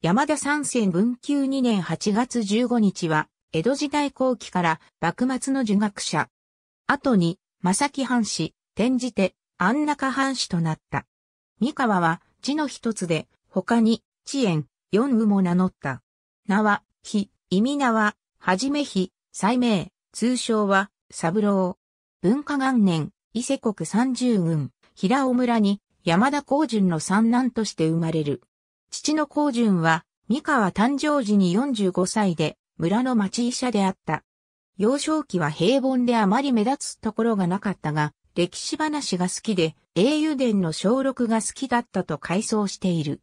山田三世文久2年8月15日は、江戸時代後期から幕末の儒学者。後に、正木藩士、転じて、安中藩士となった。三河は、字の一つで、他に、知縁、四羽も名乗った。名は、非、意味名は、はじめ非、再名、通称は、三郎。文化元年、伊勢国三十軍、平尾村に、山田光純の三男として生まれる。父の光順は、三河誕生時に45歳で、村の町医者であった。幼少期は平凡であまり目立つところがなかったが、歴史話が好きで、英雄伝の小録が好きだったと回想している。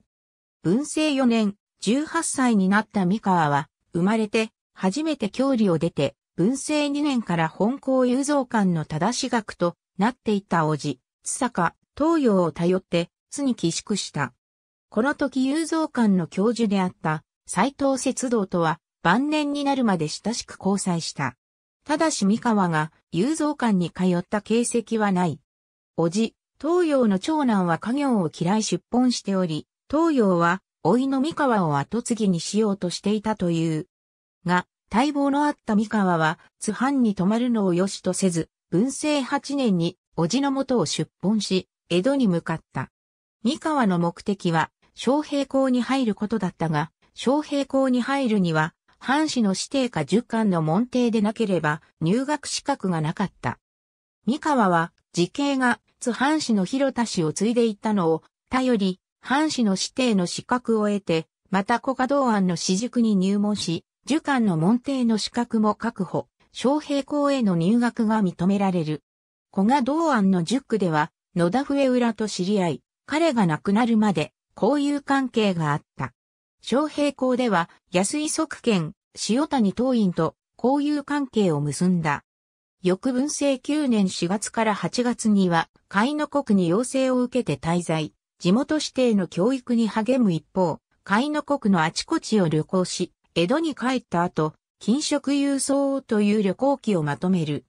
文政4年、18歳になった三河は、生まれて、初めて郷里を出て、文政2年から本校雄造館の正し学となっていた叔父、津坂、東洋を頼って、津に寄宿した。この時雄造館の教授であった斎藤節道とは晩年になるまで親しく交際した。ただし三河が雄造館に通った形跡はない。おじ、東洋の長男は家業を嫌い出奔しており、東洋は老いの三河を後継ぎにしようとしていたという。が、待望のあった三河は、津藩に泊まるのを良しとせず、文政8年に、叔父の元を出奔し、江戸に向かった。三河の目的は、昌平校に入ることだったが、昌平校に入るには、藩士の指定か10巻の門弟でなければ入学資格がなかった。三河は、時系が津藩士の広田氏を継いでいったのを、頼り、藩士の指定の資格を得て、また古賀道安の私塾に入門し、受館の門弟の資格も確保、昌平校への入学が認められる。古賀道安の塾では、野田笛浦と知り合い、彼が亡くなるまで交友関係があった。昌平校では安井側県、塩谷東院と交友関係を結んだ。翌文政9年4月から8月には、海の国に要請を受けて滞在、地元指定の教育に励む一方、海の国のあちこちを旅行し、江戸に帰った後、金色郵送という旅行記をまとめる。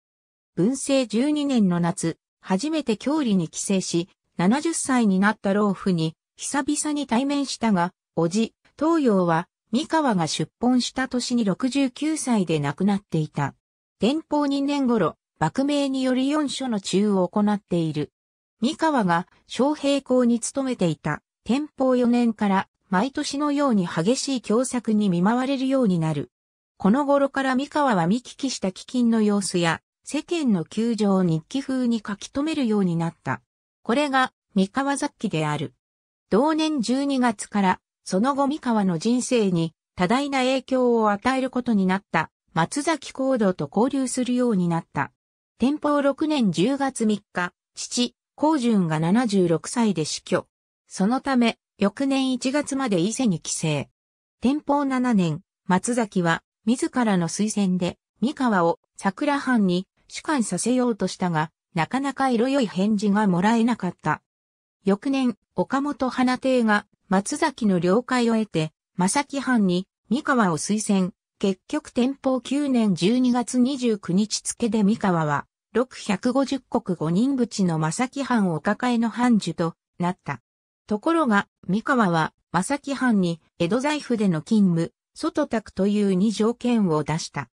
文政12年の夏、初めて郷里に帰省し、70歳になった老夫に久々に対面したが、叔父、東洋は、三河が出奔した年に69歳で亡くなっていた。天保2年頃、幕名により四所の中を行っている。三河が昌平公に勤めていた天保4年から毎年のように激しい凶作に見舞われるようになる。この頃から三河は見聞きした飢饉の様子や世間の窮状を日記風に書き留めるようになった。これが三河雑記である。同年12月から、その後三河の人生に多大な影響を与えることになった松崎行動と交流するようになった。天保6年10月3日、父、高淳が76歳で死去。そのため、翌年1月まで伊勢に帰省。天保7年、松崎は自らの推薦で三河を桜藩に主管させようとしたが、なかなか色良い返事がもらえなかった。翌年、岡本花邸が松崎の了解を得て、正木藩に三河を推薦。結局天保9年12月29日付で三河は、650国5人淵の正木藩を抱えの藩主となった。ところが、三河は正木藩に江戸財布での勤務、外宅という二条件を出した。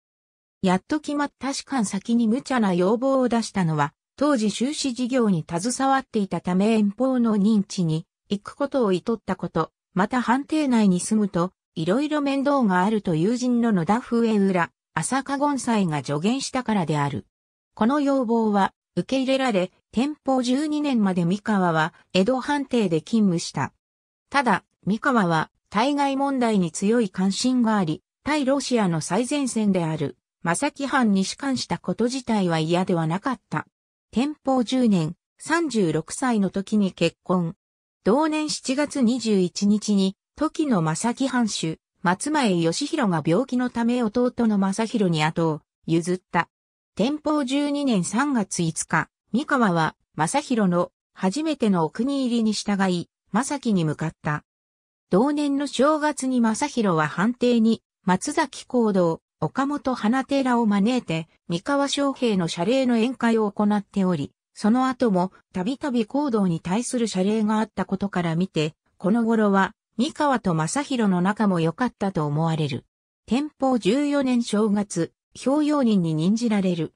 やっと決まった士官先に無茶な要望を出したのは、当時修士事業に携わっていたため遠方の認知に行くことを厭ったこと、また判定内に住むと、いろいろ面倒があると友人の野田風浦、浅香権斎が助言したからである。この要望は受け入れられ、天保12年まで三河は江戸判定で勤務した。ただ、三河は対外問題に強い関心があり、対ロシアの最前線である、正木藩に仕官したこと自体は嫌ではなかった。天保10年、36歳の時に結婚。同年7月21日に、時の正木藩主、松前義弘が病気のため弟の正弘に後を譲った。天保12年3月5日、三河は正弘の初めてのお国入りに従い、正木に向かった。同年の正月に正弘は判定に松崎行動、岡本花寺を招いて、三河昌平の謝礼の宴会を行っており、その後もたびたび行動に対する謝礼があったことから見て、この頃は三河と正宏の仲も良かったと思われる。天保14年正月、表用人に任じられる。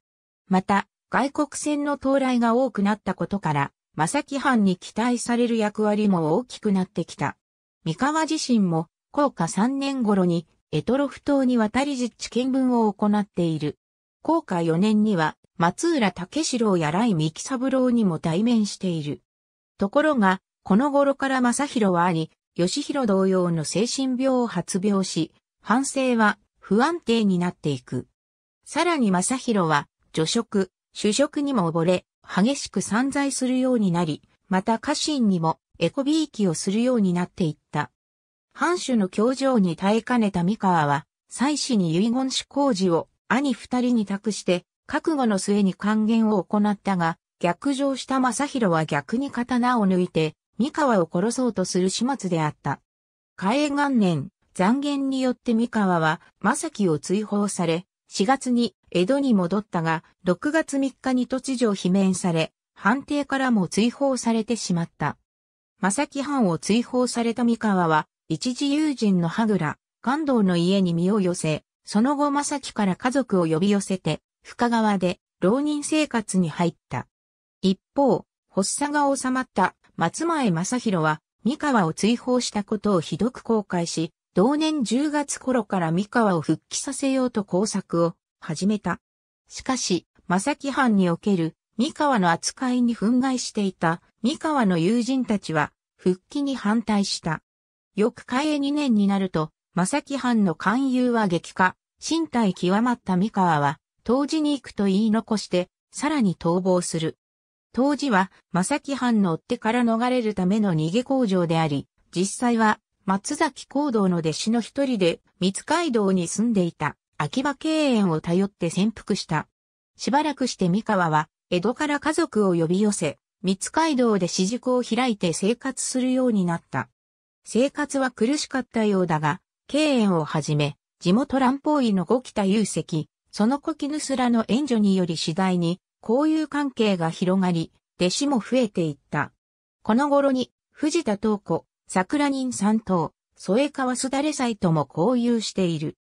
また、外国船の到来が多くなったことから、正木藩に期待される役割も大きくなってきた。三河自身も、高下3年頃にエトロフ島に渡り実地見聞を行っている。後下4年には、松浦武四郎や来三木三郎にも対面している。ところが、この頃から正弘はあり、義弘同様の精神病を発病し、反省は不安定になっていく。さらに正弘は、助職、主食にも溺れ、激しく散在するようになり、また家臣にもエコビーキをするようになっていった。藩主の教場に耐えかねた三河は、妻子に遺言書工事を兄二人に託して、覚悟の末に還元を行ったが、逆上した正宏は逆に刀を抜いて、三河を殺そうとする始末であった。開永元年、残言によって三河は、正樹を追放され、4月に江戸に戻ったが、6月3日に突如罷免され、藩邸からも追放されてしまった。正樹藩を追放された三河は、一時友人の羽倉、関東の家に身を寄せ、その後正樹から家族を呼び寄せて、深川で浪人生活に入った。一方、発作が収まった松前正弘は、三河を追放したことをひどく後悔し、同年10月頃から三河を復帰させようと工作を始めた。しかし、正木藩における三河の扱いに憤慨していた三河の友人たちは復帰に反対した。翌開永2年になると、正木藩の勧誘は激化、身体極まった三河は、当時に行くと言い残して、さらに逃亡する。当時は、正木藩の追手から逃れるための逃げ工場であり、実際は、松崎行動の弟子の一人で、三街道に住んでいた、秋葉経営を頼って潜伏した。しばらくして三河は、江戸から家族を呼び寄せ、三街道で私塾を開いて生活するようになった。生活は苦しかったようだが、敬遠をはじめ、地元乱邦医の五北遊石、その古絹すらの援助により次第に、交友関係が広がり、弟子も増えていった。この頃に、藤田東子、桜人三等、添川すだれ祭とも交友している。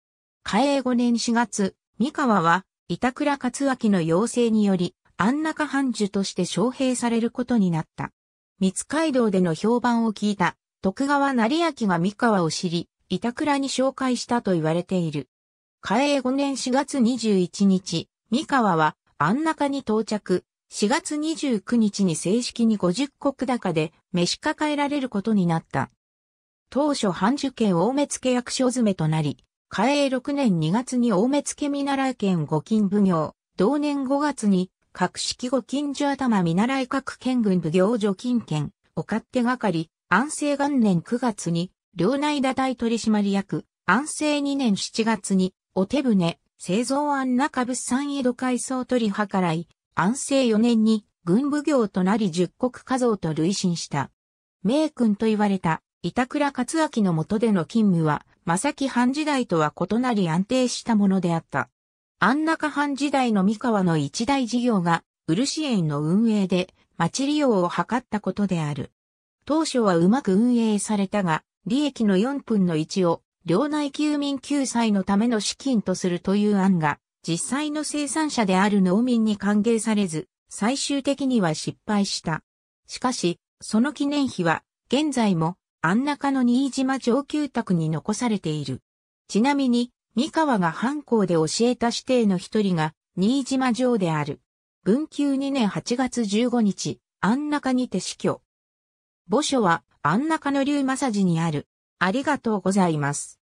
嘉永五年四月、三河は、板倉勝明の要請により、安中藩主として招聘されることになった。三街道での評判を聞いた徳川成明が三河を知り、板倉に紹介したと言われている。嘉永5年4月21日、三河は安中に到着、4月29日に正式に五十石高で召し抱えられることになった。当初半受県大目付役所詰めとなり、嘉永6年2月に大目付見習い県五金奉行、同年5月に格式五金所頭見習い各県軍奉行除金券、お勝手係、安政元年9月に、領内打大取締役、安政2年7月に、お手船、製造案中物産江戸改装取り計らい、安政4年に、軍部業となり十国家像と累進した。名君と言われた、板倉勝明の下での勤務は、正木藩時代とは異なり安定したものであった。安中藩時代の三河の一大事業が、漆園の運営で、町利用を図ったことである。当初はうまく運営されたが、利益の4分の1を領内休民救済のための資金とするという案が、実際の生産者である農民に歓迎されず、最終的には失敗した。しかし、その記念碑は、現在も、安中の新島上級宅に残されている。ちなみに、三河が藩校で教えた指定の一人が、新島城である。文久2年8月15日、安中にて死去。墓所は、安中の流正寺にある。ありがとうございます。